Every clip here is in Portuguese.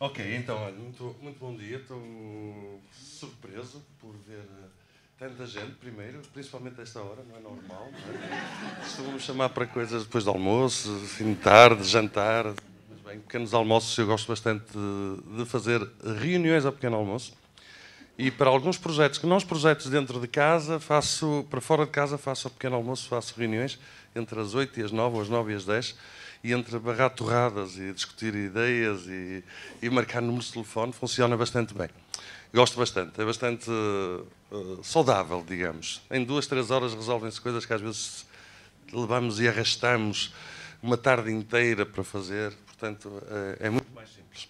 Ok, então, olha, muito, muito bom dia. Estou surpreso por ver eh, tanta gente, primeiro, principalmente a esta hora, não é normal. É? Costumo-me chamar para coisas depois do de almoço, fim de tarde, jantar. Mas bem, pequenos almoços, eu gosto bastante de, de fazer reuniões ao pequeno almoço. E para alguns projetos, que não os projetos dentro de casa, faço, para fora de casa, faço ao pequeno almoço, faço reuniões entre as 8 e as 9, ou as 9 e as 10 e entre barrar torradas e discutir ideias e, e marcar números de telefone funciona bastante bem. Gosto bastante, é bastante uh, saudável, digamos. Em duas, três horas resolvem-se coisas que às vezes levamos e arrastamos uma tarde inteira para fazer, portanto é, é muito mais simples.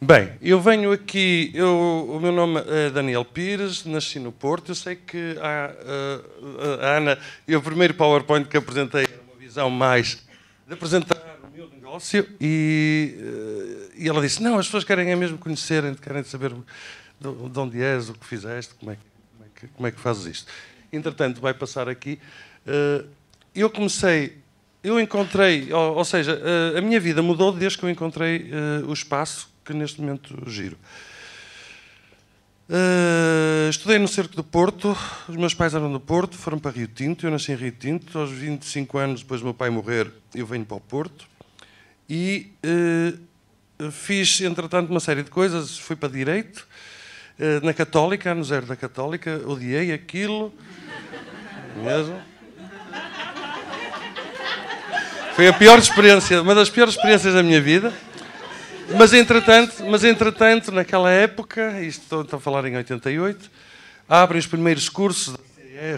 Bem, eu venho aqui, eu, o meu nome é Daniel Pires, nasci no Porto, eu sei que a, a, a Ana, e o primeiro PowerPoint que apresentei era uma visão mais de apresentar o meu negócio e, eh, e ela disse, não, as pessoas querem é mesmo conhecerem, querem saber de, onde és, o que fizeste, como é, como, é que, como é que fazes isto. Entretanto, vai passar aqui. Eh, eu comecei, eu encontrei, ou, ou seja, eh, a minha vida mudou desde que eu encontrei o espaço que neste momento giro. Eh, estudei no Cerco do Porto, os meus pais eram do Porto, foram para Rio Tinto, eu nasci em Rio Tinto, aos 25 anos, depois do meu pai morrer, eu venho para o Porto e uh, fiz, entretanto, uma série de coisas, fui para Direito, uh, na Católica, ano zero da Católica, odiei aquilo, mesmo. Foi a pior experiência, uma das piores experiências da minha vida. Mas entretanto, mas entretanto, naquela época, isto estou, a falar em 88, abrem os primeiros cursos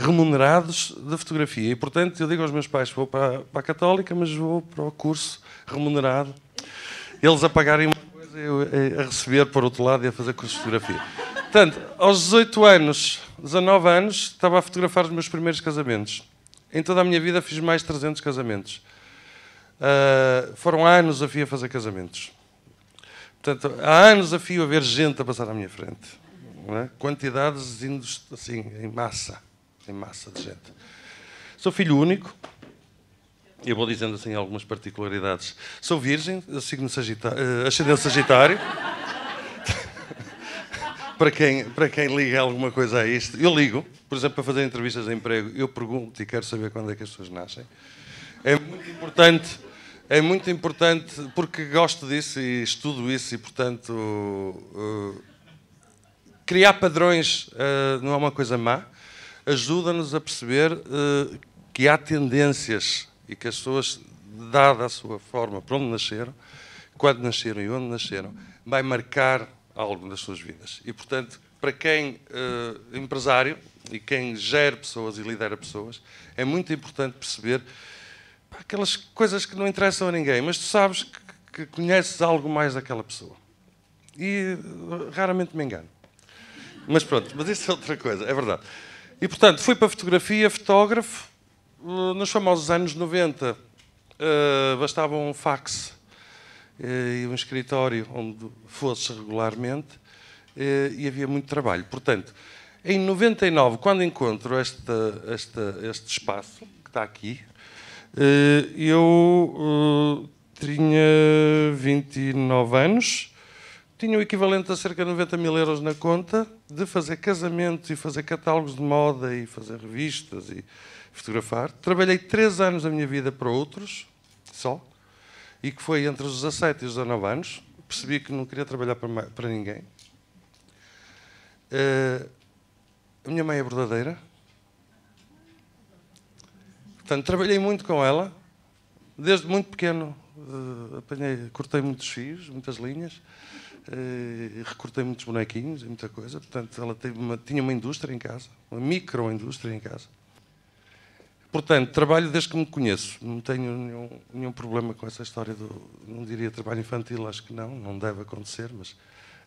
remunerados de fotografia. E portanto, eu digo aos meus pais: vou para, para a Católica, mas vou para o curso remunerado. Eles a pagarem uma coisa, eu eh, a receber por outro lado e a fazer curso de fotografia. Portanto, aos 18 anos, 19 anos, estava a fotografar os meus primeiros casamentos. Em toda a minha vida fiz mais de 300 casamentos. Uh, foram anos a via fazer casamentos. Portanto, há anos a fio haver gente a passar à minha frente. É? Quantidades assim, em massa. Em massa de gente. Sou filho único. Eu vou dizendo assim algumas particularidades. Sou virgem, signo sagitário, eh, ascendente sagitário. para, quem, para quem liga alguma coisa a isto, eu ligo. Por exemplo, para fazer entrevistas de emprego, eu pergunto e quero saber quando é que as pessoas nascem. É muito importante é muito importante, porque gosto disso e estudo isso, e portanto, uh, criar padrões uh, não é uma coisa má, ajuda-nos a perceber uh, que há tendências e que as pessoas, dada a sua forma, para onde nasceram, quando nasceram e onde nasceram, vai marcar algo nas suas vidas. E portanto, para quem é empresário e quem gera pessoas e lidera pessoas, é muito importante perceber aquelas coisas que não interessam a ninguém, mas tu sabes que, que conheces algo mais daquela pessoa. E uh, raramente me engano. Mas pronto, mas isso é outra coisa, é verdade. E portanto, fui para a fotografia, fotógrafo. Uh, nos famosos anos 90, uh, bastava um fax e um escritório onde fosse regularmente e havia muito trabalho. Portanto, em 99, quando encontro este, este, este espaço, que está aqui, eh, eu eh, tinha 29 anos, tinha o equivalente a cerca de 90 mil euros na conta de fazer casamentos e fazer catálogos de moda e fazer revistas e fotografar. Trabalhei três anos da minha vida para outros, só, e que foi entre os 17 e os 19 anos. Percebi que não queria trabalhar para, para ninguém. Uh, a minha mãe é verdadeira, Portanto, trabalhei muito com ela, desde muito pequeno. Uh, apanhei, cortei muitos fios, muitas linhas, uh, recortei muitos bonequinhos e muita coisa. Portanto, ela uma, tinha uma indústria em casa, uma microindústria em casa. Portanto, trabalho desde que me conheço. Não tenho nenhum, nenhum, problema com essa história do. Não diria trabalho infantil, acho que não, não deve acontecer, mas,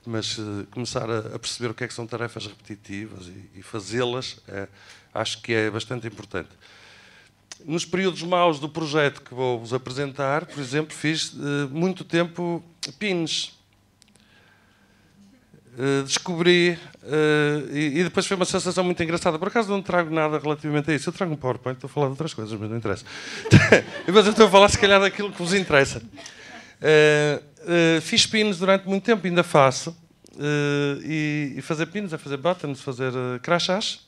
mas uh, começar a, a, perceber o que é que são tarefas repetitivas e, e fazê-las, é, acho que é bastante importante nos períodos maus do projeto que vou vos apresentar, por exemplo, fiz uh, muito tempo pins. Uh, descobri, uh, e, e, depois foi uma sensação muito engraçada. Por acaso não trago nada relativamente a isso, eu trago um PowerPoint, estou a falar de outras coisas, mas não interessa. mas eu estou a falar, se calhar, daquilo que vos interessa. fiz pins durante muito tempo, ainda faço, e, e, fazer pins é fazer buttons, fazer crachás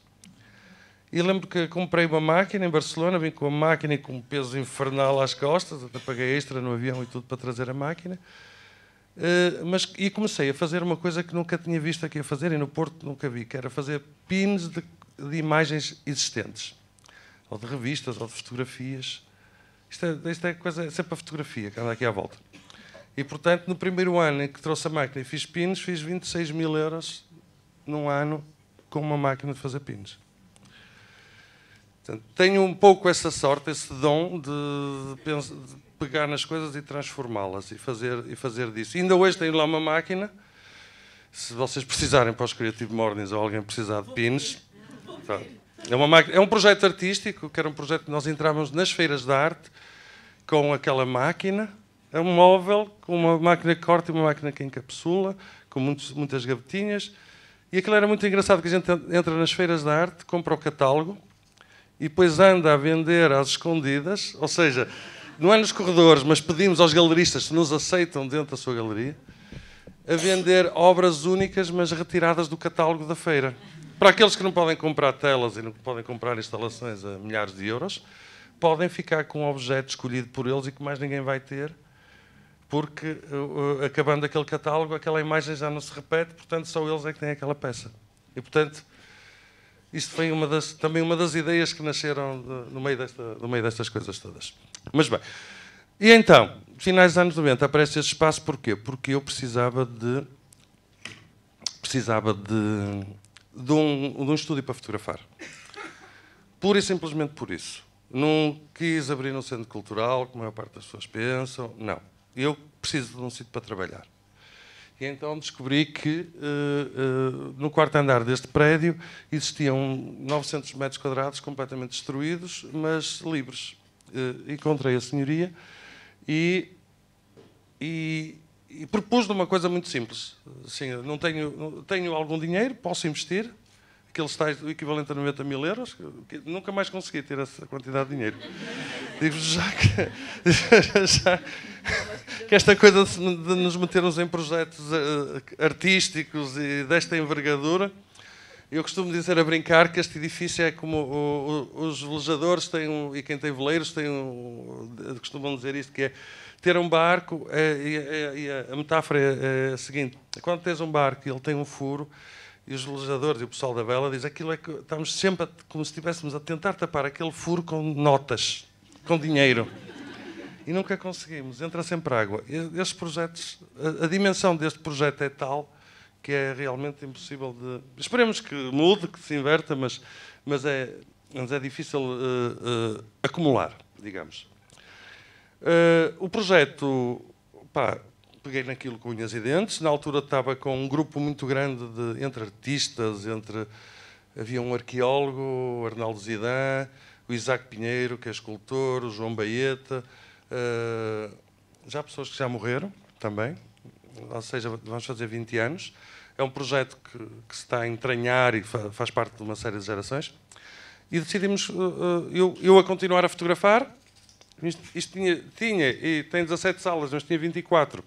e lembro que comprei uma máquina em Barcelona, vim com a máquina e com um peso infernal às costas, até paguei extra no avião e tudo para trazer a máquina. Uh, mas, e comecei a fazer uma coisa que nunca tinha visto aqui a fazer e no Porto nunca vi, que era fazer pins de, de imagens existentes, ou de revistas, ou de fotografias. Isto é, isto é coisa, é sempre a fotografia que anda aqui à volta. E, portanto, no primeiro ano em que trouxe a máquina e fiz pins, fiz 26 mil euros num ano com uma máquina de fazer pins. Portanto, tenho um pouco essa sorte, esse dom de, de, de pegar nas coisas e transformá-las e fazer, e fazer disso. E ainda hoje tenho lá uma máquina. Se vocês precisarem para os Creative Mornings ou alguém precisar de pins, é, uma máquina, é um projeto artístico, que era um projeto que nós entrávamos nas feiras de arte com aquela máquina. É um móvel com uma máquina que corta e uma máquina que encapsula, com muitos, muitas gavetinhas. E aquilo era muito engraçado, que a gente entra nas feiras de arte, compra o catálogo, e depois anda a vender às escondidas, ou seja, não é nos corredores, mas pedimos aos galeristas se nos aceitam dentro da sua galeria, a vender obras únicas, mas retiradas do catálogo da feira. Para aqueles que não podem comprar telas e não podem comprar instalações a milhares de euros, podem ficar com um objeto escolhido por eles e que mais ninguém vai ter, porque uh, uh, acabando aquele catálogo, aquela imagem já não se repete, portanto só eles é que têm aquela peça. E portanto, isto foi uma das, também uma das ideias que nasceram de, no, meio desta, no meio destas coisas todas. Mas bem, e então, finais dos anos 90, aparece este espaço porquê? Porque eu precisava de precisava de, de, um, de um estúdio para fotografar. Pura e simplesmente por isso. Não quis abrir um centro cultural, como a maior parte das pessoas pensam, não. Eu preciso de um sítio para trabalhar. E então descobri que uh, uh, no quarto andar deste prédio existiam 900 metros quadrados completamente destruídos, mas livres. Uh, encontrei a senhoria e, e, e propus-lhe uma coisa muito simples. Assim, não tenho, tenho algum dinheiro, posso investir, aqueles tais, o equivalente a 90 mil euros, que nunca mais consegui ter essa quantidade de dinheiro. Digo-vos já, que, já que esta coisa de nos metermos em projetos eh, artísticos e desta envergadura, eu costumo dizer a brincar que este edifício é como o, o, os velejadores têm um, e quem tem veleiros têm um, costumam dizer isto, que é ter um barco, é, é, é, a metáfora é, é a seguinte, quando tens um barco e ele tem um furo, e os legisladores e o pessoal da vela diz aquilo é que estamos sempre a, como se estivéssemos a tentar tapar aquele furo com notas, com dinheiro. E nunca conseguimos, entra sempre água. Estes projetos, a, a dimensão deste projeto é tal que é realmente impossível de. Esperemos que mude, que se inverta, mas, mas, é, mas é difícil uh, uh, acumular, digamos. Uh, o projeto, pá, peguei naquilo com unhas e dentes. Na altura estava com um grupo muito grande de, entre artistas, entre havia um arqueólogo, o Arnaldo Zidane, o Isaac Pinheiro, que é escultor, o João Baeta, uh, já pessoas que já morreram também, ou seja, vamos fazer 20 anos. É um projeto que, que se está a entranhar e fa faz parte de uma série de gerações. E decidimos, uh, eu, eu a continuar a fotografar, isto, isto tinha, tinha, e tem 17 salas, mas tinha 24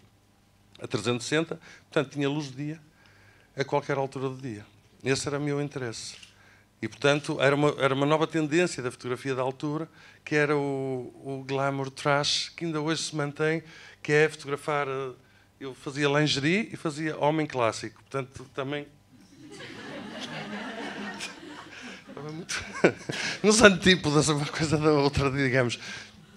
a 360, portanto tinha luz de dia a qualquer altura do dia. Esse era o meu interesse. E, portanto, era uma, era uma nova tendência da fotografia da altura, que era o, o glamour trash, que ainda hoje se mantém, que é fotografar. Eh, eu fazia lingerie e fazia homem clássico. Portanto, também. Estava muito. Nos antípodas, uma coisa da outra, digamos.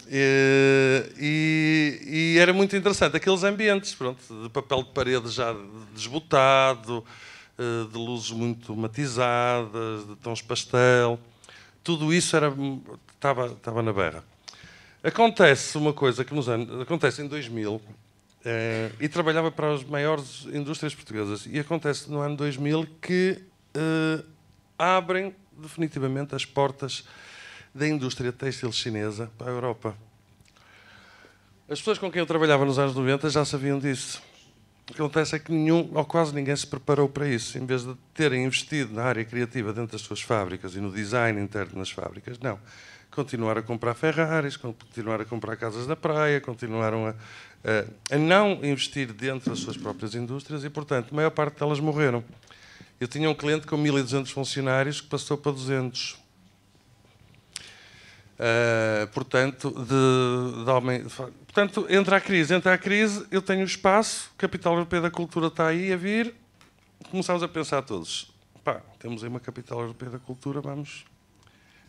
Eh, e, e, era muito interessante aqueles ambientes, pronto, de papel de parede já desbotado, eh, de luzes muito matizadas, de tons pastel, tudo isso era estava, estava na berra. Acontece uma coisa que nos anos, acontece em 2000 eh, e trabalhava para as maiores indústrias portuguesas e acontece no ano 2000 que abrem definitivamente as portas da indústria têxtil chinesa para a Europa. As pessoas com quem eu trabalhava nos anos 90 já sabiam disso. O que acontece é que nenhum, ou quase ninguém, se preparou para isso. Em vez de terem investido na área criativa dentro das suas fábricas e no design interno nas fábricas, não. Continuaram a comprar Ferraris, continuaram a comprar casas da praia, continuaram a, a, a não investir dentro das suas próprias indústrias e, portanto, a maior parte delas morreram. Eu tinha um cliente com 1.200 funcionários que passou para 200. Uh, portanto, de, de homem, portanto, entra a crise, entra a crise, eu tenho espaço, capital europeia da cultura está aí a vir, começámos a pensar todos, pá, temos aí uma capital europeia da cultura, vamos,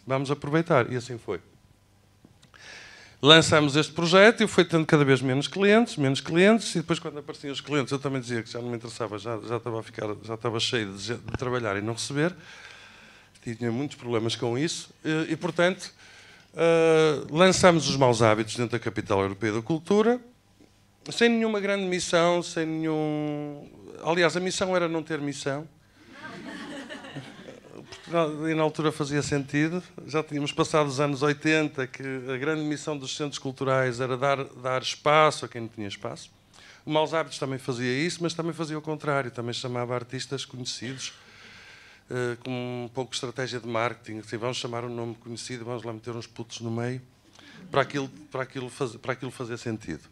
vamos aproveitar, e assim foi. Lançámos este projeto e foi tendo cada vez menos clientes, menos clientes, e depois quando apareciam os clientes, eu também dizia que já não me interessava, já, já estava a ficar, já estava cheio de, de trabalhar e não receber, e tinha muitos problemas com isso, e, e portanto... Uh, lançamos os maus hábitos dentro da capital europeia da cultura, sem nenhuma grande missão, sem nenhum. Aliás, a missão era não ter missão. Porque na altura fazia sentido. Já tínhamos passado os anos 80, que a grande missão dos centros culturais era dar, dar espaço a quem não tinha espaço. O Maus Hábitos também fazia isso, mas também fazia o contrário. Também chamava artistas conhecidos eh, com um pouco de estratégia de marketing, assim, vamos chamar um nome conhecido, vamos lá meter uns putos no meio, para aquilo, para aquilo, faz, para aquilo fazer sentido.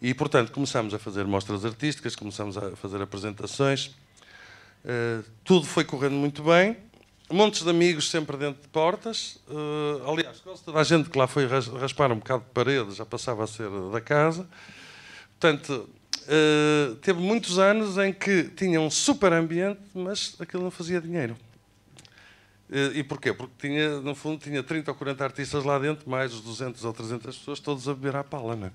E, portanto, começamos a fazer mostras artísticas, começamos a fazer apresentações, uh, tudo foi correndo muito bem, montes de amigos sempre dentro de portas, uh, aliás, quase toda a gente que lá foi raspar um bocado de parede já passava a ser da casa, portanto, eh, teve muitos anos em que tinha um super ambiente, mas aquilo não fazia dinheiro. Eh, e porquê? Porque tinha, no fundo, tinha 30 ou 40 artistas lá dentro, mais os 200 ou 300 pessoas, todos a beber à pala, não é?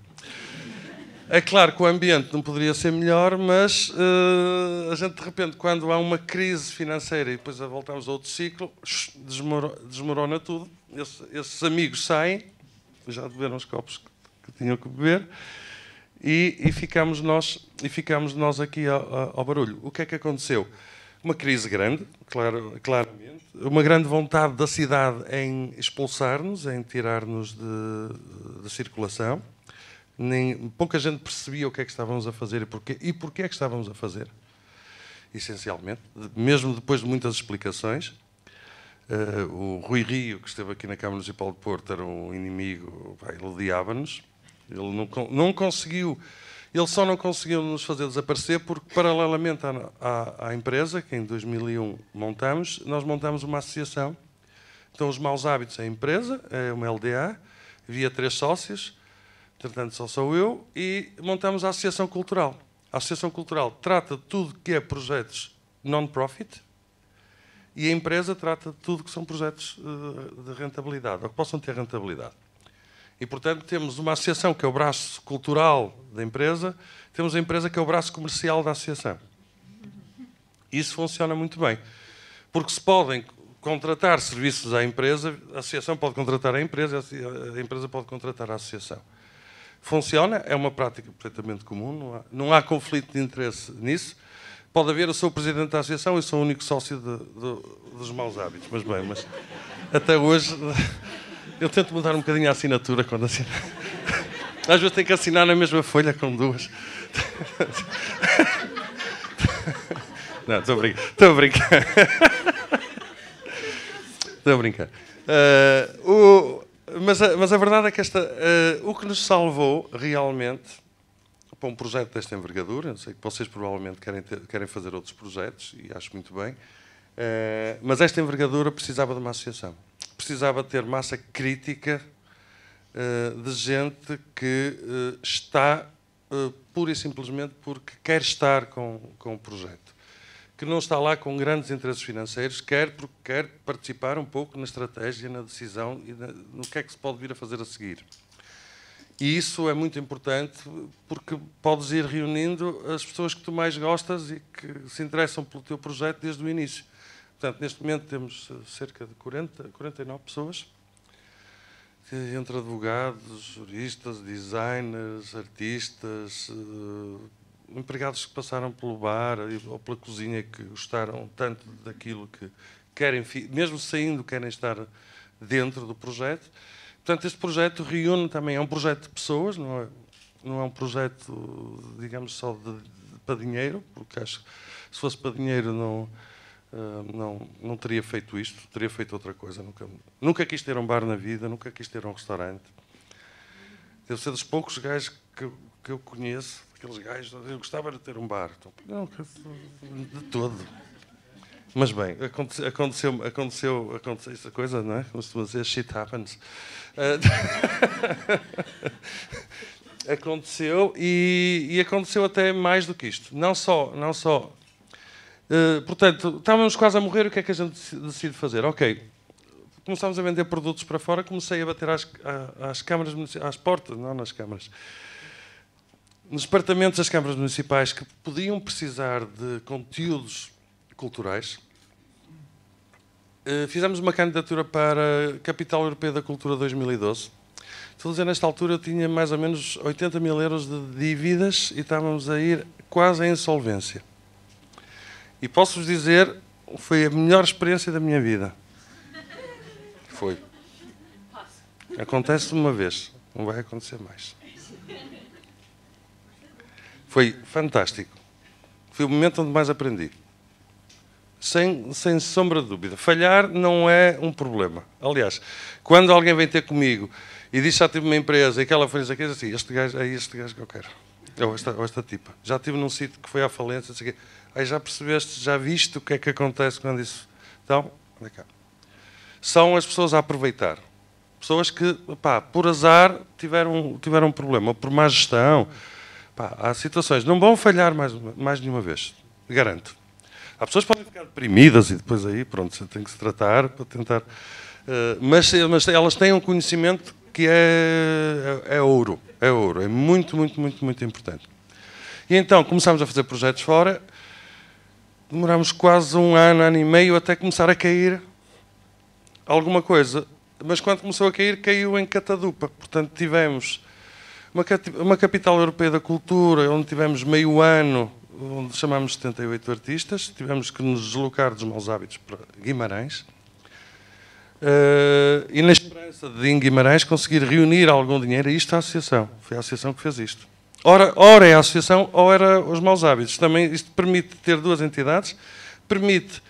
É claro que o ambiente não poderia ser melhor, mas uh, a gente, de repente, quando há uma crise financeira e depois voltamos a outro ciclo, desmorona tudo. Esses, esses amigos saem, já beberam os copos que, que tinham que beber, e, e, ficamos, nós, e ficamos nós aqui ao, ao, barulho. O que é que aconteceu? Uma crise grande, claro, claramente, uma grande vontade da cidade em expulsar-nos, em tirar-nos de, de, circulação. Nem, pouca gente percebia o que é que estávamos a fazer e porquê, e porquê é que estávamos a fazer, essencialmente, mesmo depois de muitas explicações. Uh, o Rui Rio, que esteve aqui na Câmara Municipal de Porto, era um inimigo, ele odiava-nos ele não, não conseguiu, ele só não conseguiu nos fazer desaparecer porque, paralelamente à, à, à empresa, que em 2001 montamos, nós montamos uma associação. Então, os maus hábitos é a empresa, é uma LDA, havia três sócios, portanto, só sou eu, e montamos a Associação Cultural. A Associação Cultural trata de tudo que é projetos non-profit e a empresa trata de tudo que são projetos eh, de rentabilidade, ou que possam ter rentabilidade. E, portanto, temos uma associação que é o braço cultural da empresa, temos a empresa que é o braço comercial da associação. Isso funciona muito bem, porque se podem contratar serviços à empresa, a associação pode contratar a empresa, a empresa pode contratar a associação. Funciona, é uma prática perfeitamente comum, não há, não há conflito de interesse nisso. Pode haver, eu sou o presidente da associação e sou o único sócio de, de, dos maus hábitos, mas bem, mas até hoje eu tento mudar um bocadinho a assinatura quando assino. Às vezes tenho que assinar na mesma folha com duas. Não, estou a brincar. Estou a brincar. Estou a brincar. Uh, o, mas, a, mas a verdade é que esta, uh, o que nos salvou realmente para um projeto desta envergadura, eu sei que vocês provavelmente querem, ter, querem fazer outros projetos, e acho muito bem, uh, mas esta envergadura precisava de uma associação precisava ter massa crítica uh, de gente que uh, está uh, pura e simplesmente porque quer estar com, com o projeto. Que não está lá com grandes interesses financeiros, quer porque quer participar um pouco na estratégia, na decisão e na, no que é que se pode vir a fazer a seguir. E isso é muito importante porque podes ir reunindo as pessoas que tu mais gostas e que se interessam pelo teu projeto desde o início. Portanto, neste momento temos eh, cerca de 40, 49 pessoas, entre advogados, juristas, designers, artistas, eh, empregados que passaram pelo bar ou pela cozinha que gostaram tanto daquilo que querem, mesmo saindo, querem estar dentro do projeto. Portanto, este projeto reúne também, é um projeto de pessoas, não é, não é um projeto, digamos, só de, de, para dinheiro, porque acho que se fosse para dinheiro não ah, não, não teria feito isto, teria feito outra coisa. Nunca, nunca quis ter um bar na vida, nunca quis ter um restaurante. Deve ser dos poucos gajos que, que eu conheço, aqueles gajos, eu gostava de ter um bar. Então, não, de todo. Mas bem, aconteceu, aconteceu, aconteceu, aconteceu essa coisa, não é? Como se dizer, shit happens. Uh, aconteceu e, e aconteceu até mais do que isto. Não só, não só eh, portanto, estávamos quase a morrer, o que é que a gente decide fazer? Ok, começámos a vender produtos para fora, comecei a bater às, às câmaras, às portas, não nas câmaras, nos departamentos das câmaras municipais que podiam precisar de conteúdos culturais. Eh, fizemos uma candidatura para Capital Europeia da Cultura 2012. Estou a dizer, nesta altura eu tinha mais ou menos 80 mil euros de dívidas e estávamos a ir quase à insolvência. E posso-vos dizer, foi a melhor experiência da minha vida. Foi. Acontece uma vez, não vai acontecer mais. Foi fantástico. Foi o momento onde mais aprendi. Sem, sem sombra de dúvida. Falhar não é um problema. Aliás, quando alguém vem ter comigo e diz já tive uma empresa e que ela fez aquilo, assim, este gajo, é este gajo que eu quero. É ou esta, ou esta tipa. Já tive num sítio que foi à falência, assim, Aí já percebeste, já viste o que é que acontece quando isso. Então, olha cá. São as pessoas a aproveitar. Pessoas que, pá, por azar, tiveram, tiveram um problema, por má gestão. Pá, há situações. Não vão falhar mais, mais nenhuma vez. Garanto. Há pessoas que podem ficar deprimidas e depois aí, pronto, você tem que se tratar para tentar. Uh, mas, mas, elas têm um conhecimento que é, é, é ouro. É ouro. É muito, muito, muito, muito importante. E então começámos a fazer projetos fora Demorámos quase um ano, ano e meio até começar a cair alguma coisa. Mas quando começou a cair, caiu em catadupa. Portanto, tivemos uma, uma capital europeia da cultura, onde tivemos meio ano, onde chamámos 78 artistas. Tivemos que nos deslocar dos maus hábitos para Guimarães. Uh, e na esperança de em Guimarães conseguir reunir algum dinheiro, e isto é a associação, foi a associação que fez isto. Ora, ora é a associação, ou era os maus hábitos. Também isto permite ter duas entidades, permite,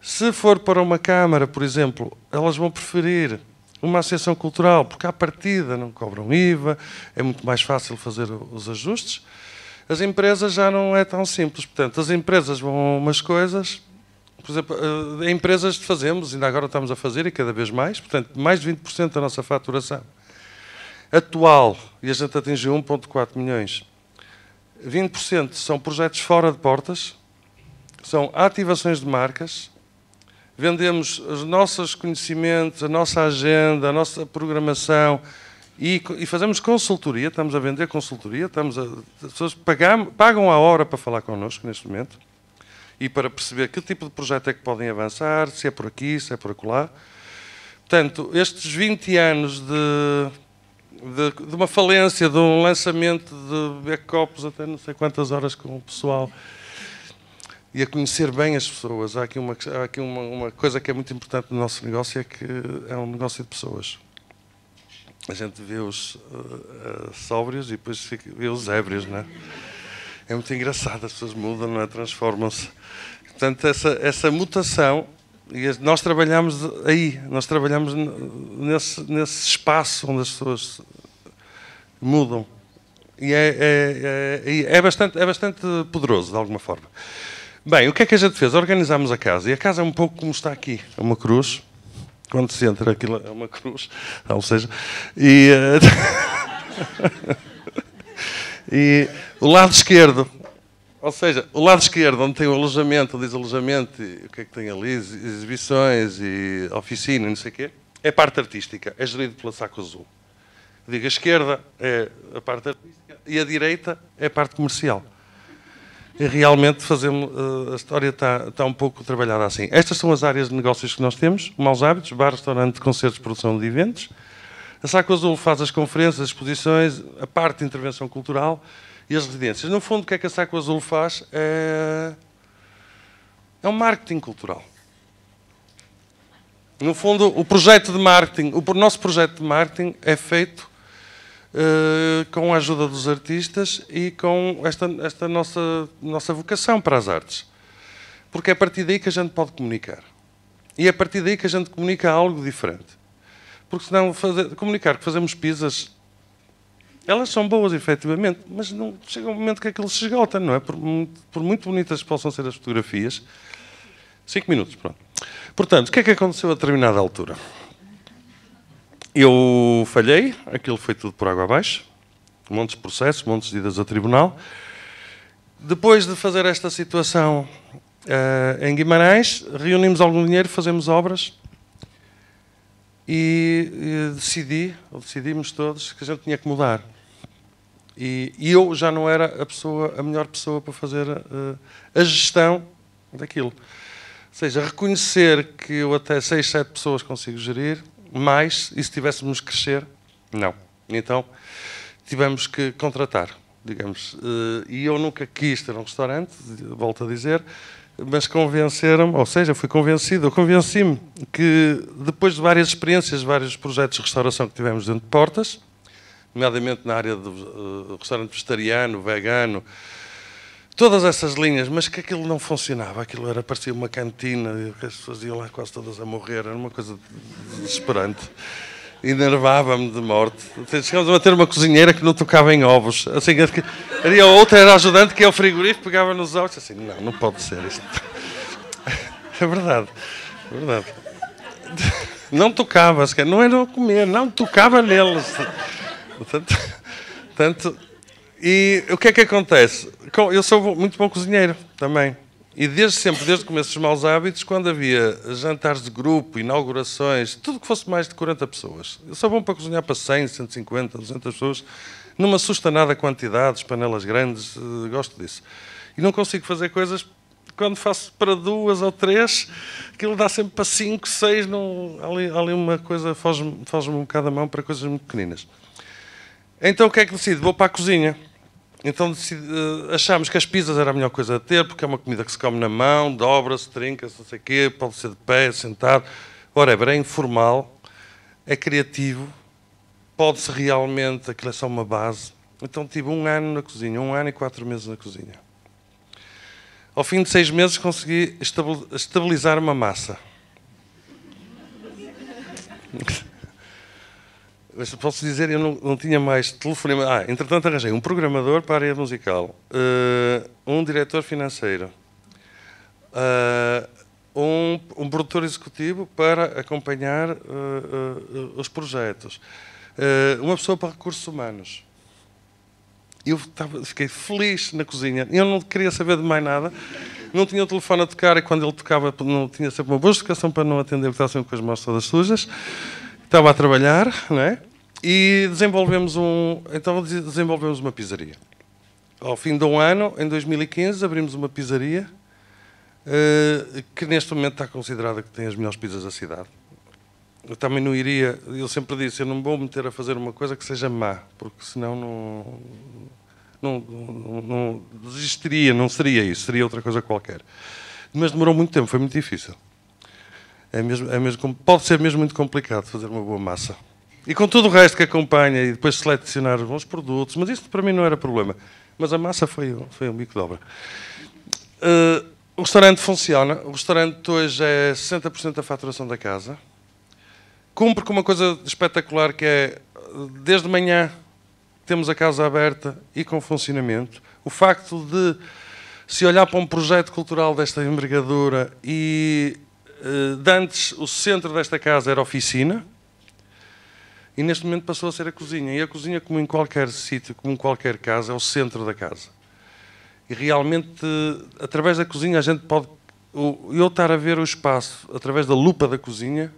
se for para uma Câmara, por exemplo, elas vão preferir uma associação cultural, porque à partida não cobram IVA, é muito mais fácil fazer os ajustes. As empresas já não é tão simples, portanto, as empresas vão a umas coisas, por exemplo, eh, empresas fazemos, ainda agora estamos a fazer e cada vez mais, portanto, mais de 20% da nossa faturação atual, e a gente atingiu 1,4 milhões, 20% são projetos fora de portas, são ativações de marcas, vendemos os nossos conhecimentos, a nossa agenda, a nossa programação e, e fazemos consultoria, estamos a vender consultoria, estamos a, as pessoas pagam, pagam a hora para falar connosco neste momento e para perceber que tipo de projeto é que podem avançar, se é por aqui, se é por acolá. Portanto, estes 20 anos de de, de, uma falência, de um lançamento de backups até não sei quantas horas com o pessoal e a conhecer bem as pessoas. Há aqui uma, há aqui uma, uma coisa que é muito importante no nosso negócio, é que é um negócio de pessoas. A gente vê os uh, uh, sóbrios e depois vê os ébrios, não é? É muito engraçado, as pessoas mudam, não é? transformam-se. Portanto, essa, essa mutação e nós trabalhamos aí, nós trabalhamos nesse, nesse espaço onde as pessoas mudam. E é, é, é, é, bastante, é bastante poderoso, de alguma forma. Bem, o que é que a gente fez? Organizámos a casa. E a casa é um pouco como está aqui. É uma cruz. Quando se entra, aquilo é uma cruz. Ou seja, e... e o lado esquerdo ou seja, o lado esquerdo, onde tem o alojamento, o desalojamento, o que é que tem ali, exibições e oficina, não sei o quê, é a parte artística, é gerido pela Saco Azul. Digo, a esquerda é a parte artística e a direita é a parte comercial. E realmente fazemos, eh, a história está, está um pouco trabalhada assim. Estas são as áreas de negócios que nós temos, maus hábitos, bar, restaurante, concertos, produção de eventos. A Saco Azul faz as conferências, as exposições, a parte de intervenção cultural e as residências. No fundo, o que é que a Saco Azul faz? É, é um marketing cultural. No fundo, o projeto de marketing, o nosso projeto de marketing é feito uh, com a ajuda dos artistas e com esta, esta nossa, nossa vocação para as artes. Porque é a partir daí que a gente pode comunicar. E é a partir daí que a gente comunica algo diferente. Porque senão fazer, comunicar que fazemos pizzas elas são boas, efetivamente, mas não, chega um momento que aquilo se esgota, não é? Por, por muito bonitas que possam ser as fotografias. Cinco minutos, pronto. Portanto, o que é que aconteceu a determinada altura? Eu falhei, aquilo foi tudo por água abaixo, montes de processos, montes de idas a tribunal. Depois de fazer esta situação uh, em Guimarães, reunimos algum dinheiro, fazemos obras e, e decidi, ou decidimos todos, que a gente tinha que mudar. E, e, eu já não era a, pessoa, a melhor pessoa para fazer uh, a gestão daquilo. Ou seja, reconhecer que eu até 6, 7 pessoas consigo gerir, mais, e se tivéssemos crescer, não. Então, tivemos que contratar, digamos. Uh, e eu nunca quis ter um restaurante, volto a dizer, mas convenceram-me, ou seja, fui convencido, eu convenci-me que depois de várias experiências, vários projetos de restauração que tivemos dentro de portas, nomeadamente na área do uh, restaurante vegetariano, vegano, todas essas linhas, mas que aquilo não funcionava, aquilo era parecia uma cantina, as pessoas iam lá quase todas a morrer, era uma coisa desesperante. Enervava-me de morte. Chegámos a ter uma cozinheira que não tocava em ovos. Assim, havia outra, era ajudante, que é o frigorífico, pegava nos ovos. Assim, não, não pode ser isto. É verdade, é verdade. Não tocava, não era comer, não tocava neles. Portanto, tanto e o que é que acontece? Eu sou muito bom cozinheiro também. E desde sempre, desde o começo dos maus hábitos, quando havia jantares de grupo, inaugurações, tudo que fosse mais de 40 pessoas. Eu sou bom para cozinhar para 100, 150, 200 pessoas. Não me assusta nada a quantidades, panelas grandes, eh, gosto disso. E não consigo fazer coisas quando faço para duas ou três, aquilo dá sempre para cinco, seis, não, ali, ali uma coisa foge-me foge um bocado a mão para coisas muito pequeninas. Então o que é que decido? Vou para a cozinha. Então eh, achámos que as pizzas era a melhor coisa a ter, porque é uma comida que se come na mão, dobra-se, trinca-se, não sei o quê, pode ser de pé, sentado, whatever. É informal, é criativo, pode-se realmente, aquilo é só uma base. Então tive um ano na cozinha, um ano e quatro meses na cozinha. Ao fim de seis meses consegui estabilizar uma massa mas posso dizer, eu não, não tinha mais telefonema. Ah, entretanto arranjei um programador para a área musical, uh, um diretor financeiro, uh, um, um, produtor executivo para acompanhar uh, os projetos, uma pessoa para recursos humanos. Eu tava, fiquei feliz na cozinha. Eu não queria saber de mais nada. Não tinha o telefone a tocar e quando ele tocava não tinha sempre uma boa educação para não atender, porque estava sempre com as mãos todas sujas. Estava a trabalhar, não é? E desenvolvemos um, então desenvolvemos uma pizzaria. Ao fim de um ano, em 2015, abrimos uma pizzaria uh, que neste momento está considerada que tem as melhores pizzas da cidade. Eu também não iria, eu sempre disse, eu não vou meter a fazer uma coisa que seja má, porque senão não, não, não, não desistiria, não seria isso, seria outra coisa qualquer. Mas demorou muito tempo, foi muito difícil é mesmo, é mesmo, pode ser mesmo muito complicado fazer uma boa massa. E com todo o resto que acompanha, e depois selecionar bons produtos, mas isso para mim não era problema. Mas a massa foi, foi um bico de obra. Uh, o restaurante funciona. O restaurante hoje é 60% da faturação da casa. Cumpre com uma coisa espetacular que é, desde manhã temos a casa aberta e com funcionamento. O facto de se olhar para um projeto cultural desta envergadura e eh, Dantes, o centro desta casa era a oficina e neste momento passou a ser a cozinha. E a cozinha, como em qualquer sítio, como em qualquer casa, é o centro da casa. E realmente, eh, através da cozinha, a gente pode. Eu estar a ver o espaço através da lupa da cozinha,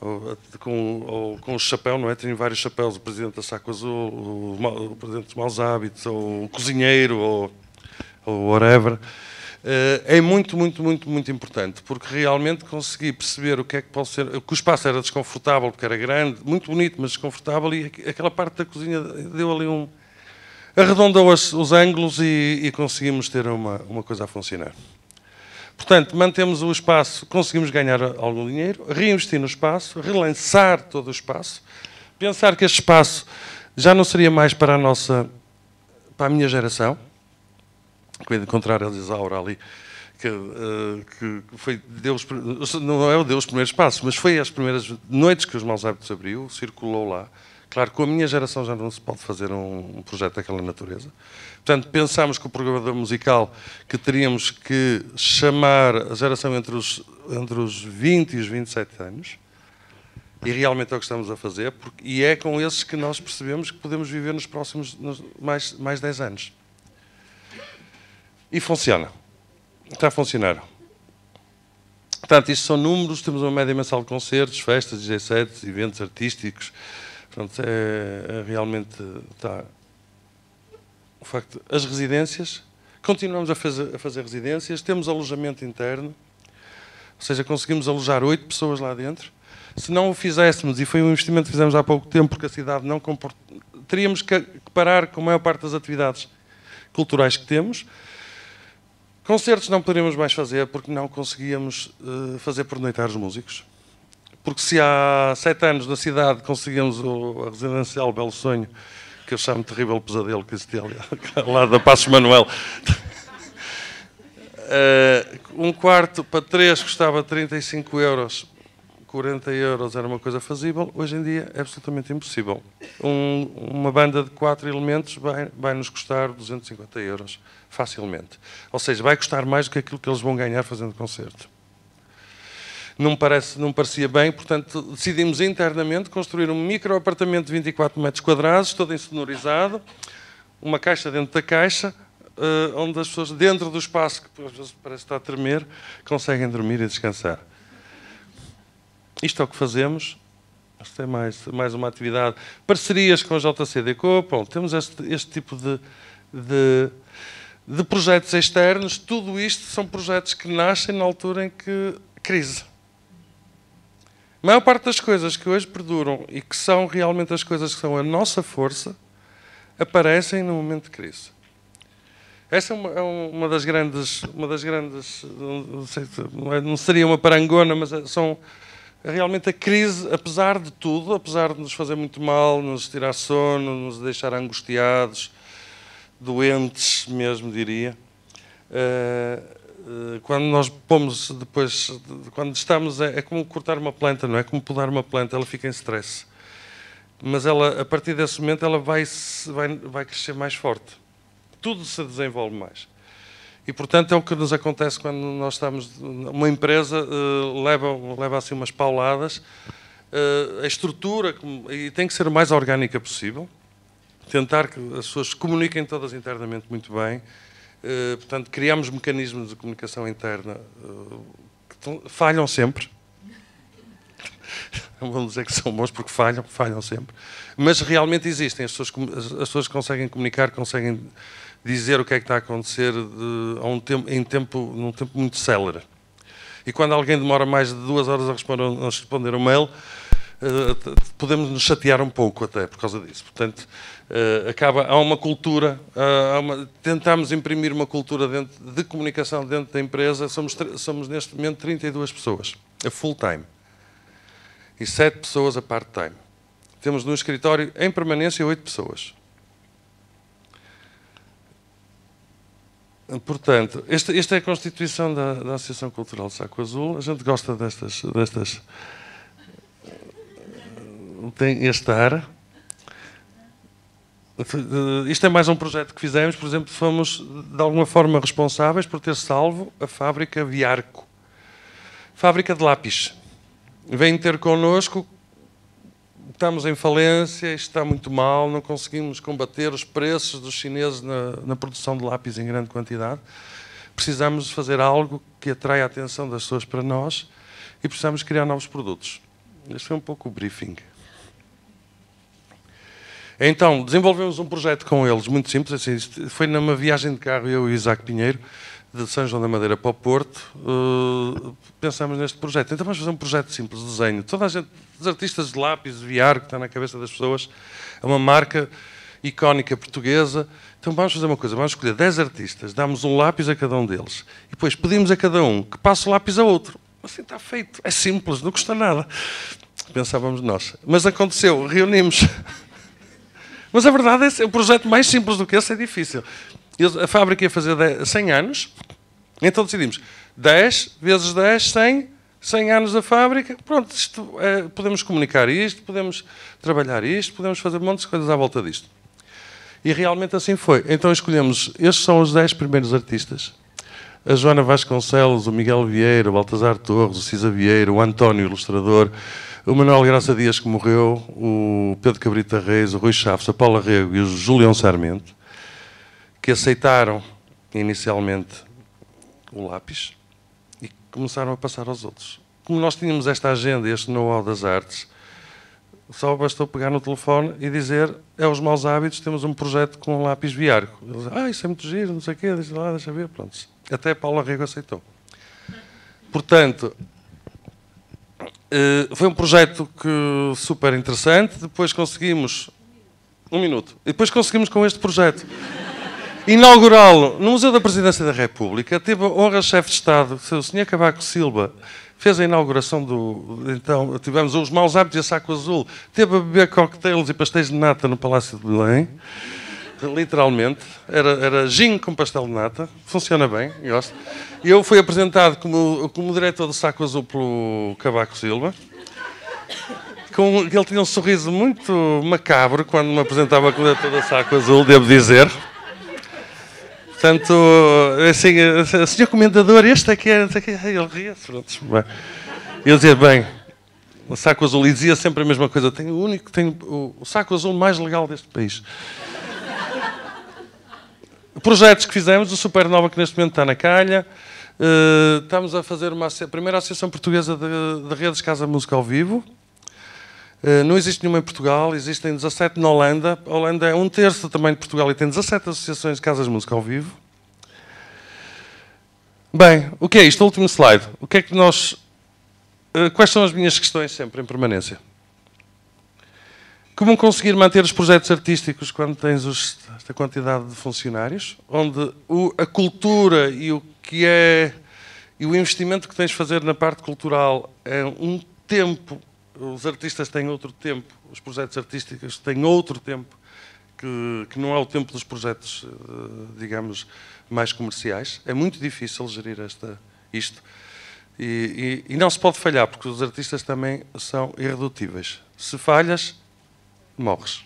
ou, eh, com, ou, com o chapéu, não é? Tenho vários chapéus: o presidente da Saco Azul, o, o presidente dos Maus Hábitos, ou o cozinheiro, ou, ou whatever. Eh, é muito, muito, muito, muito importante, porque realmente consegui perceber o que é que pode ser. Que o espaço era desconfortável, porque era grande, muito bonito, mas desconfortável, e aquela parte da cozinha deu ali um. arredondou os ângulos e, e conseguimos ter uma, uma coisa a funcionar. Portanto, mantemos o espaço, conseguimos ganhar algum dinheiro, reinvestir no espaço, relançar todo o espaço, pensar que este espaço já não seria mais para a nossa, para a minha geração, quando encontrar a Elisaura ali, que, uh, que, foi Deus, não é o Deus primeiros passos, mas foi as primeiras noites que os Maus Hábitos abriu, circulou lá. Claro, com a minha geração já não se pode fazer um, um projeto daquela natureza. Portanto, pensámos que o programador musical que teríamos que chamar a geração entre os, entre os 20 e os 27 anos, e realmente é o que estamos a fazer, porque, e é com esses que nós percebemos que podemos viver nos próximos nos, mais, mais 10 anos. E funciona. Está a funcionar. Portanto, isto são números, temos uma média mensal de concertos, festas, g eventos artísticos. Portanto, é, é realmente está. O facto, as residências, continuamos a fazer, a fazer residências, temos alojamento interno, ou seja, conseguimos alojar oito pessoas lá dentro. Se não o fizéssemos, e foi um investimento que fizemos há pouco tempo, porque a cidade não comporta, teríamos que parar com a maior parte das atividades culturais que temos, Concertos não poderíamos mais fazer porque não conseguíamos uh, fazer noitar os músicos. Porque se há sete anos na cidade conseguíamos o, a residencial Belo Sonho, que eu chamo terrível pesadelo que existia ali, lá da Passos Manuel. Uh, um quarto para três custava 35 euros 40 euros era uma coisa fazível, hoje em dia é absolutamente impossível. Um, uma banda de quatro elementos vai, vai nos custar 250 euros, facilmente. Ou seja, vai custar mais do que aquilo que eles vão ganhar fazendo concerto. Não, parece, não parecia bem, portanto decidimos internamente construir um micro apartamento de 24 metros quadrados, todo insonorizado, uma caixa dentro da caixa, eh, onde as pessoas, dentro do espaço, que às vezes parece estar a tremer, conseguem dormir e descansar. Isto é o que fazemos. Isto é mais, mais uma atividade. Parcerias com a JCD Pronto, temos este, este tipo de, de, de projetos externos. Tudo isto são projetos que nascem na altura em que crise. A maior parte das coisas que hoje perduram e que são realmente as coisas que são a nossa força aparecem no momento de crise. Essa é uma, é uma das grandes, uma das grandes, não, sei, é, não seria uma parangona, mas são realmente a crise, apesar de tudo, apesar de nos fazer muito mal, nos tirar sono, nos deixar angustiados, doentes mesmo, diria, eh, eh, quando nós pomos depois, quando estamos, é, como cortar uma planta, não é? Como podar uma planta, ela fica em stress. Mas ela, a partir desse momento, ela vai, vai, vai crescer mais forte. Tudo se desenvolve mais. E, portanto, é o que nos acontece quando nós estamos. Uma empresa uh, leva, leva assim umas pauladas. Uh, a estrutura e tem que ser o mais orgânica possível. Tentar que as pessoas se comuniquem todas internamente muito bem. Uh, portanto, criamos mecanismos de comunicação interna que falham sempre. Não vamos dizer que são bons porque falham, falham sempre. Mas realmente existem. As pessoas, as pessoas conseguem comunicar, conseguem dizer o que é que está a acontecer de, a um tempo, em tempo, num tempo muito célere. E quando alguém demora mais de duas horas a responder, a responder um mail, eh, podemos nos chatear um pouco até por causa disso. Portanto, eh, acaba, há uma cultura, eh, há uma, tentamos imprimir uma cultura dentro, de comunicação dentro da empresa, somos, somos neste momento 32 pessoas, a full time, e 7 pessoas a part time. Temos no escritório, em permanência, 8 pessoas. Portanto, esta, esta é a constituição da, da Associação Cultural Saco Azul. A gente gosta destas. destas eh, tem este ar. Isto é mais um projeto que fizemos, por exemplo, fomos de alguma forma responsáveis por ter salvo a fábrica Viarco, fábrica de lápis. Vêm ter connosco estamos em falência, isto está muito mal, não conseguimos combater os preços dos chineses na, na produção de lápis em grande quantidade. Precisamos fazer algo que atraia a atenção das pessoas para nós e precisamos criar novos produtos. Este foi um pouco o briefing. Então, desenvolvemos um projeto com eles, muito simples. Assim, foi numa viagem de carro, eu e o Isaac Pinheiro de São João da Madeira para o Porto, uh, eh, pensámos neste projeto. Então vamos fazer um projeto simples, de desenho. Toda a gente, os artistas de lápis, de viar, que está na cabeça das pessoas, é uma marca icónica portuguesa. Então vamos fazer uma coisa, vamos escolher 10 artistas, damos um lápis a cada um deles. E depois pedimos a cada um que passe o lápis a outro. Assim está feito, é simples, não custa nada. Pensávamos nós. Mas aconteceu, reunimos. Mas a verdade é que o projeto mais simples do que esse é difícil a fábrica ia fazer 100 anos, então decidimos 10 vezes 10, 100, 100 anos da fábrica, pronto, isto, é, podemos comunicar isto, podemos trabalhar isto, podemos fazer um monte de coisas à volta disto. E realmente assim foi. Então escolhemos, estes são os 10 primeiros artistas. A Joana Vasconcelos, o Miguel Vieira, o Baltazar Torres, o Cisa Vieira, o António Ilustrador, o Manuel Graça Dias que morreu, o Pedro Cabrita Reis, o Rui Chaves, a Paula Rego e o Julião Sarmento que aceitaram inicialmente o lápis e começaram a passar aos outros. Como nós tínhamos esta agenda, este know-how das artes, só bastou pegar no telefone e dizer é os maus hábitos, temos um projeto com um lápis viário. Eles, ah, isso é muito giro, não sei o quê, deixa lá, deixa ver, pronto. Até Paula Rego aceitou. Portanto, eh, foi um projeto que super interessante, depois conseguimos... Um minuto. depois conseguimos com este projeto inaugurá-lo no Museu da Presidência da República, teve a honra chefe de Estado, o Sr. Cabaco Silva, fez a inauguração do. Então, tivemos os maus hábitos e a saco azul, teve a beber coquetéis e pastéis de nata no Palácio de Belém, literalmente. Era, era gin com pastel de nata, funciona bem, gosto. E eu fui apresentado como, como diretor do saco azul pelo Cabaco Silva. Com, ele tinha um sorriso muito macabro quando me apresentava como diretor do saco azul, devo dizer. Portanto, assim, senhor comendador, este aqui é. aqui, é, ele ria-se. Eu dizia, bem, o saco azul, e dizia sempre a mesma coisa: tenho o único, tenho o, o saco azul mais legal deste país. Projetos que fizemos, o Supernova, que neste momento está na calha. Uh, estamos a fazer uma, a primeira Associação Portuguesa de, de Redes Casa Música ao Vivo, eh, não existe nenhuma em Portugal, existem 17 na Holanda. A Holanda é um terço também de Portugal e tem 17 associações de casas de música ao vivo. Bem, o que é isto? O último slide. O que é que nós. Eh, quais são as minhas questões sempre em permanência? Como conseguir manter os projetos artísticos quando tens os, esta quantidade de funcionários, onde o, a cultura e o que é e o investimento que tens de fazer na parte cultural é um tempo os artistas têm outro tempo, os projetos artísticos têm outro tempo, que, que não é o tempo dos projetos, eh, digamos, mais comerciais. É muito difícil gerir esta, isto. E, e, e, não se pode falhar, porque os artistas também são irredutíveis. Se falhas, morres.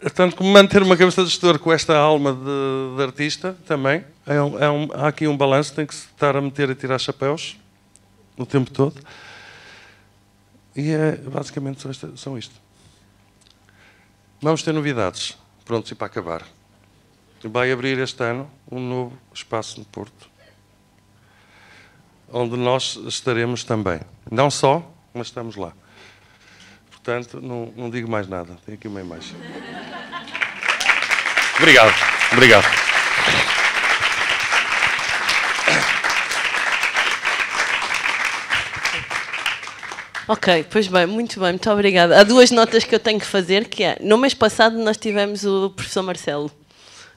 portanto, eh, como manter uma cabeça de gestor com esta alma de, de artista também, é um, é um, há aqui um balanço, tem que se estar a meter e tirar chapéus o tempo todo. E é, basicamente são isto. Vamos ter novidades. Prontos e para acabar. Vai abrir este ano um novo espaço no Porto, onde nós estaremos também. Não só, mas estamos lá. Portanto, não, não digo mais nada. Tenho aqui uma imagem. Obrigado. Obrigado. Ok, pois bem, muito bem, muito obrigada. Há duas notas que eu tenho que fazer, que é, no mês passado nós tivemos o professor Marcelo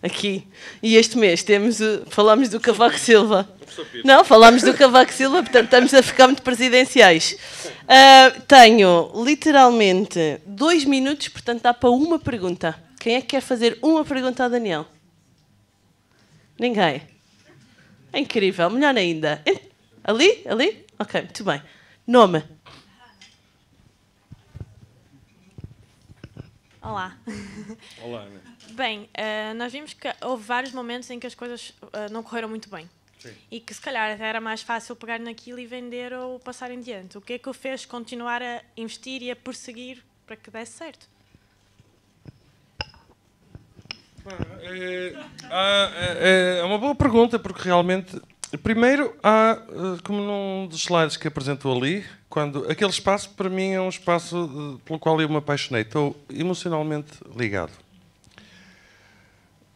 aqui, e este mês temos, falámos do Cavaco Silva. Não, falámos do Cavaco Silva, portanto estamos a ficar muito presidenciais. Uh, tenho, literalmente, dois minutos, portanto dá para uma pergunta. Quem é que quer fazer uma pergunta ao Daniel? Ninguém. É incrível, melhor ainda. Ali? Ali? Ok, muito bem. Nome? Olá. Olá, Ana. Bem, uh, nós vimos que houve vários momentos em que as coisas uh, não correram muito bem. Sim. E que se calhar até era mais fácil pegar naquilo e vender ou passar em diante. O que é que o fez continuar a investir e a perseguir para que desse certo? É, é, é uma boa pergunta, porque realmente Primeiro, há, eh, como num dos slides que apresentou ali, quando aquele espaço para mim é um espaço eh, pelo qual eu me apaixonei. Estou emocionalmente ligado.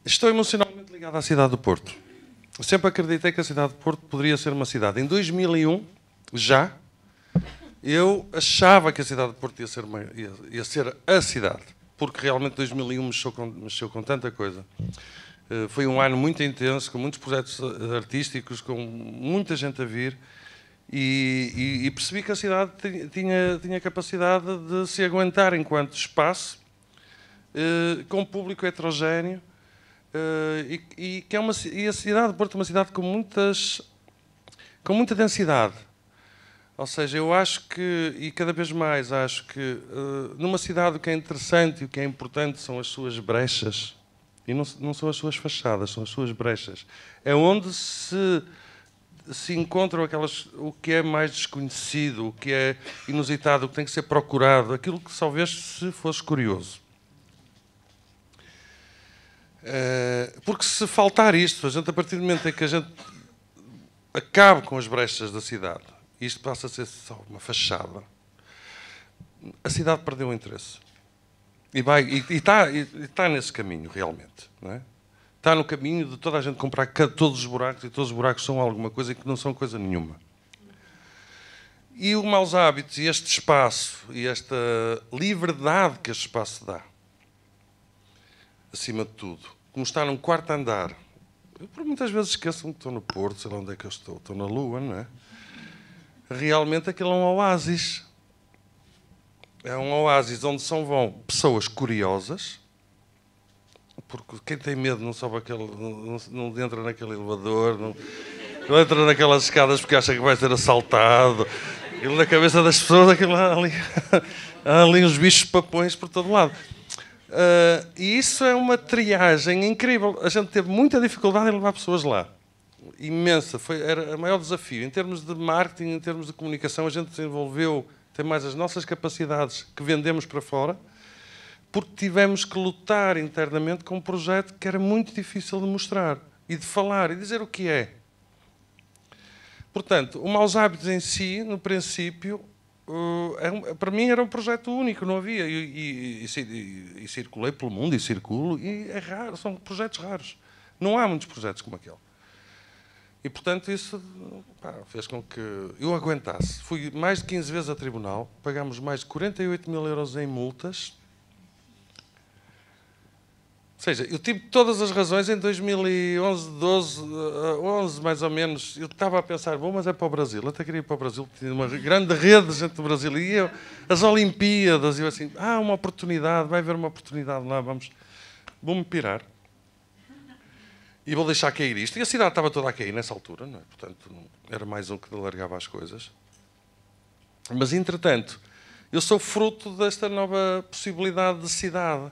Estou emocionalmente ligado à cidade do Porto. Sempre acreditei que a cidade do Porto poderia ser uma cidade. Em 2001, já, eu achava que a cidade do Porto ia ser, uma, ia, ia ser a cidade, porque realmente 2001 mexeu com, mexeu com tanta coisa. Eh, foi um ano muito intenso, com muitos projetos eh, artísticos, com muita gente a vir, e, e, e percebi que a cidade tinha, tinha capacidade de se aguentar enquanto espaço, eh, com público heterogéneo, e, e, que é uma, e a cidade de Porto é uma cidade com, muitas, com muita densidade. Ou seja, eu acho que, e cada vez mais acho que, numa cidade o que é interessante e o que é importante são as suas brechas e não, não são as suas fachadas, são as suas brechas. É onde se, se encontram aquelas, o que é mais desconhecido, o que é inusitado, o que tem que ser procurado, aquilo que talvez se fosse curioso. Eh, porque se faltar isto, a gente, a partir do momento em que a gente acaba com as brechas da cidade, isto passa a ser só uma fachada, a cidade perdeu o interesse. E, e, tá, e, está, e, tá nesse caminho, realmente. É? Está no caminho de toda a gente comprar todos os buracos, e todos os buracos são alguma coisa que não são coisa nenhuma. E o maus hábitos, e este espaço, e esta liberdade que este espaço dá, acima de tudo, como está num quarto andar, eu por muitas vezes esqueço-me que estou no Porto, sei lá onde é que eu estou, estou na Lua, não é? Realmente aquilo é um oásis é um oásis onde são vão pessoas curiosas, porque quem tem medo não sobe aquele, não, não entra naquele elevador, não, não, entra naquelas escadas porque acha que vai ser assaltado. Ele na cabeça das pessoas, aquilo, há, ali, há ali uns bichos papões por todo lado. Uh, e isso é uma triagem incrível. A gente teve muita dificuldade em levar pessoas lá. Imensa. Foi, era o maior desafio. Em termos de marketing, em termos de comunicação, a gente desenvolveu tem mais as nossas capacidades que vendemos para fora, porque tivemos que lutar internamente com um projeto que era muito difícil de mostrar e de falar e dizer o que é. Portanto, o Maus Hábitos em si, no princípio, eh, é para mim era um projeto único, não havia. E, e, e, e circulei pelo mundo e circulo, e é raro, são projetos raros. Não há muitos projetos como aquele. E, portanto, isso pá, fez com que eu aguentasse. Fui mais de 15 vezes a tribunal, pagámos mais de 48 mil euros em multas. Ou seja, eu tive todas as razões em 2011, 12, 11 mais ou menos. Eu estava a pensar, bom, mas é para o Brasil. Eu até queria ir para o Brasil, tinha uma grande rede de gente do Brasil. E eu, as Olimpíadas, eu assim, ah, uma oportunidade, vai haver uma oportunidade lá, vamos. Vou-me pirar e vou deixar cair isto. E a cidade estava toda a cair nessa altura, não é? portanto, era mais um que alargava as coisas. Mas, entretanto, eu sou fruto desta nova possibilidade de cidade.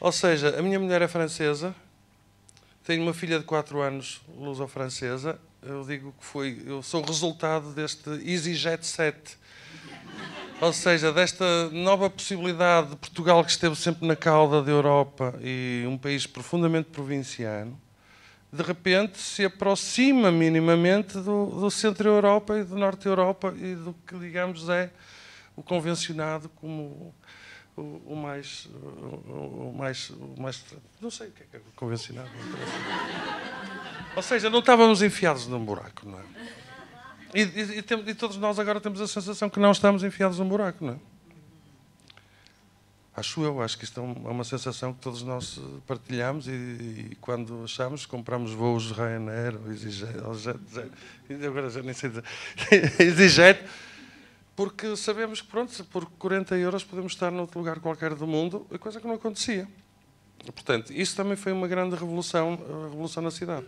Ou seja, a minha mulher é francesa, tenho uma filha de 4 anos luso-francesa. Eu digo que foi, eu sou resultado deste EasyJet 7, ou seja, desta nova possibilidade de Portugal que esteve sempre na cauda da Europa e um país profundamente provinciano, de repente se aproxima minimamente do, do centro-Europa e do norte-Europa e do que, digamos, é o convencionado como o, o mais, o, o, mais, o mais. Não sei o que é, que é convencionado. Ou seja, não estávamos enfiados num buraco, não é? E, e, e, e, todos nós agora temos a sensação que não estamos enfiados num buraco, não é? Acho eu, acho que isto é, é uma sensação que todos nós eh, partilhamos e, quando achamos, compramos voos Ryanair ou EasyJet, agora já nem sei dizer, EasyJet, porque sabemos que, pronto, por 40 euros podemos estar noutro lugar qualquer do mundo, coisa que não acontecia. Portanto, isso também foi uma grande revolução, eh, revolução na cidade.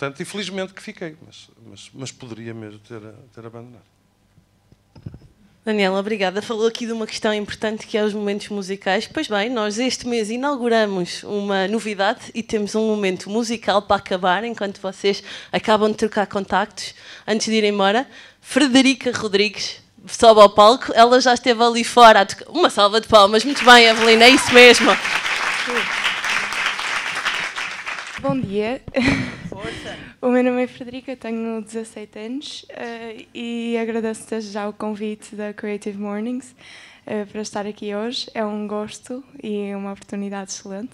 Portanto, infelizmente que fiquei, mas, mas, mas poderia mesmo ter, ter abandonado. Daniela, obrigada. Falou aqui de uma questão importante que é os momentos musicais. Pois bem, nós este mês inauguramos uma novidade e temos um momento musical para acabar, enquanto vocês acabam de trocar contactos antes de irem embora. Frederica Rodrigues sobe ao palco, ela já esteve ali fora. Uma salva de palmas, muito bem, Evelina, é isso mesmo. Bom dia. Força. o meu nome é Frederica, tenho 17 anos uh, e agradeço desde já o convite da Creative Mornings uh, para estar aqui hoje. É um gosto e uma oportunidade excelente.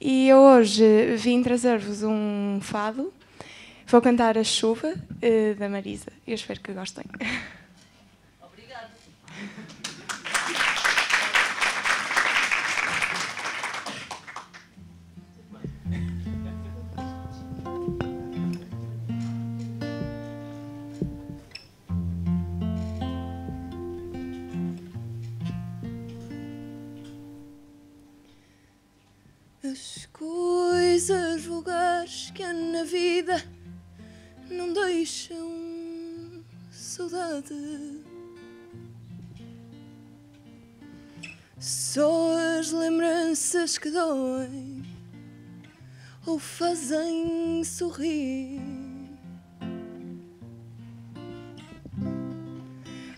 E eu hoje vim trazer-vos um fado. Vou cantar A Chuva, uh, da Marisa. Eu espero que gostem. coisas vulgares que há na vida não deixam saudade. Só as lembranças que doem ou fazem sorrir.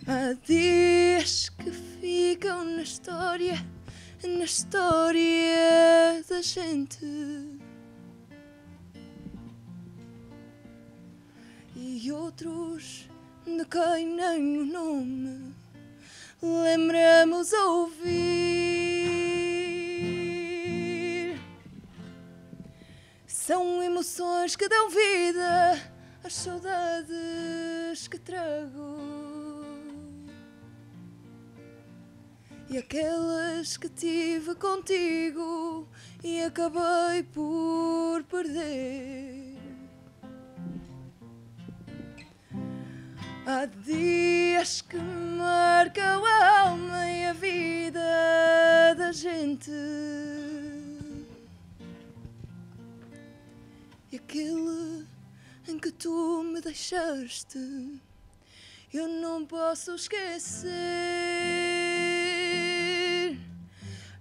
Há dias que ficam na história, na história da gente. e outros de quem nem o nome lembramos ouvir. São emoções que dão vida às saudades que trago e aquelas que tive contigo e acabei por perder. Há dias que marcam a alma e a vida da gente. E aquele em que tu me deixaste, eu não posso esquecer.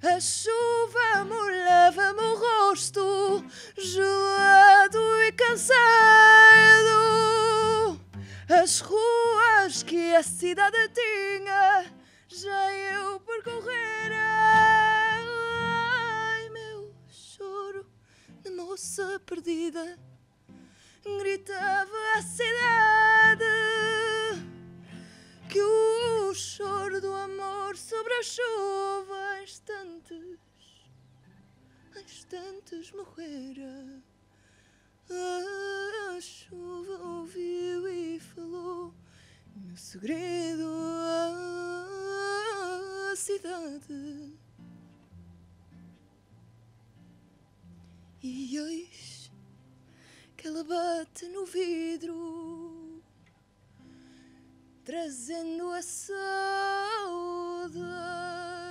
A chuva molhava-me o rosto, gelado e cansado. As ruas que a cidade tinha já eu percorrera. Ai, meu choro de moça perdida gritava a cidade que o choro do amor sobre a chuva instantes, instantes morrera. A chuva ouviu e falou no segredo à cidade. E eis que ela bate no vidro, trazendo a saudade.